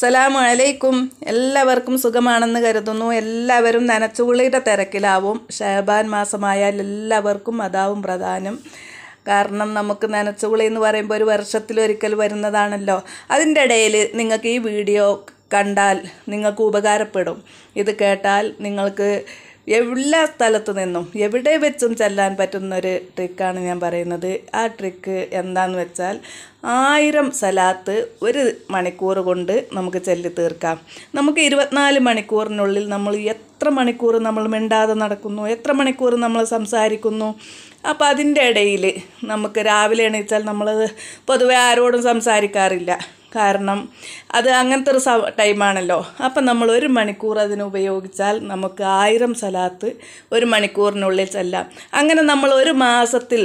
അസ്സലാമു അലൈക്കും എല്ലാവർക്കും സുഖമാണെന്ന് കരുതുന്നു എല്ലാവരും നനച്ചുകുളിയുടെ തിരക്കിലാവും ഷഹബാൻ മാസമായാൽ എല്ലാവർക്കും അതാവും പ്രധാനം കാരണം നമുക്ക് നനച്ചുകുളി എന്ന് പറയുമ്പോൾ ഒരു വർഷത്തിലൊരിക്കൽ വരുന്നതാണല്ലോ അതിൻ്റെ ഇടയിൽ നിങ്ങൾക്ക് ഈ വീഡിയോ കണ്ടാൽ നിങ്ങൾക്ക് ഉപകാരപ്പെടും ഇത് കേട്ടാൽ നിങ്ങൾക്ക് എല്ലാ സ്ഥലത്തു നിന്നും എവിടെ വെച്ചും ചെല്ലാൻ പറ്റുന്നൊരു ട്രിക്കാണ് ഞാൻ പറയുന്നത് ആ ട്രിക്ക് എന്താന്ന് വെച്ചാൽ ആയിരം സലാത്ത് ഒരു മണിക്കൂർ കൊണ്ട് നമുക്ക് ചെല്ലി തീർക്കാം നമുക്ക് ഇരുപത്തിനാല് മണിക്കൂറിനുള്ളിൽ നമ്മൾ എത്ര മണിക്കൂർ നമ്മൾ മിണ്ടാതെ നടക്കുന്നു എത്ര മണിക്കൂർ നമ്മൾ സംസാരിക്കുന്നു അപ്പോൾ അതിൻ്റെ ഇടയിൽ നമുക്ക് രാവിലെ എണീച്ചാൽ നമ്മൾ പൊതുവെ ആരോടും സംസാരിക്കാറില്ല കാരണം അത് അങ്ങനത്തെ ഒരു ടൈമാണല്ലോ അപ്പം നമ്മൾ ഒരു മണിക്കൂർ അതിന് ഉപയോഗിച്ചാൽ നമുക്ക് ആയിരം സലാത്ത് ഒരു മണിക്കൂറിനുള്ളിൽ ചെല്ലാം അങ്ങനെ നമ്മൾ ഒരു മാസത്തിൽ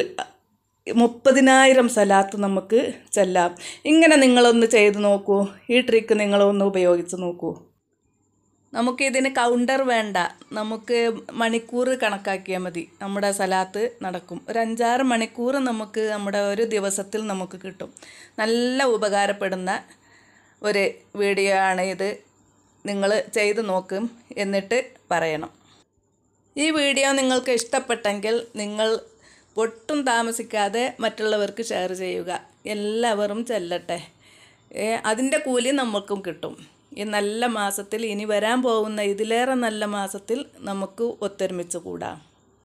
മുപ്പതിനായിരം സലാത്ത് നമുക്ക് ചെല്ലാം ഇങ്ങനെ നിങ്ങളൊന്ന് ചെയ്ത് നോക്കൂ ഈ ട്രിക്ക് നിങ്ങളൊന്ന് ഉപയോഗിച്ച് നോക്കൂ നമുക്ക് ഇതിന് കൗണ്ടർ വേണ്ട നമുക്ക് മണിക്കൂർ കണക്കാക്കിയാൽ മതി നമ്മുടെ സലാത്ത് നടക്കും ഒരു അഞ്ചാറ് മണിക്കൂർ നമുക്ക് നമ്മുടെ ഒരു ദിവസത്തിൽ നമുക്ക് കിട്ടും നല്ല ഉപകാരപ്പെടുന്ന ഒരു വീഡിയോ ആണ് ഇത് നിങ്ങൾ ചെയ്ത് നോക്കും എന്നിട്ട് പറയണം ഈ വീഡിയോ നിങ്ങൾക്ക് ഇഷ്ടപ്പെട്ടെങ്കിൽ നിങ്ങൾ ഒട്ടും താമസിക്കാതെ മറ്റുള്ളവർക്ക് ഷെയർ ചെയ്യുക എല്ലാവരും ചെല്ലട്ടെ അതിൻ്റെ കൂലി നമുക്കും കിട്ടും ഈ നല്ല മാസത്തിൽ ഇനി വരാൻ പോകുന്ന ഇതിലേറെ നല്ല മാസത്തിൽ നമുക്ക് ഒത്തൊരുമിച്ച് കൂടാം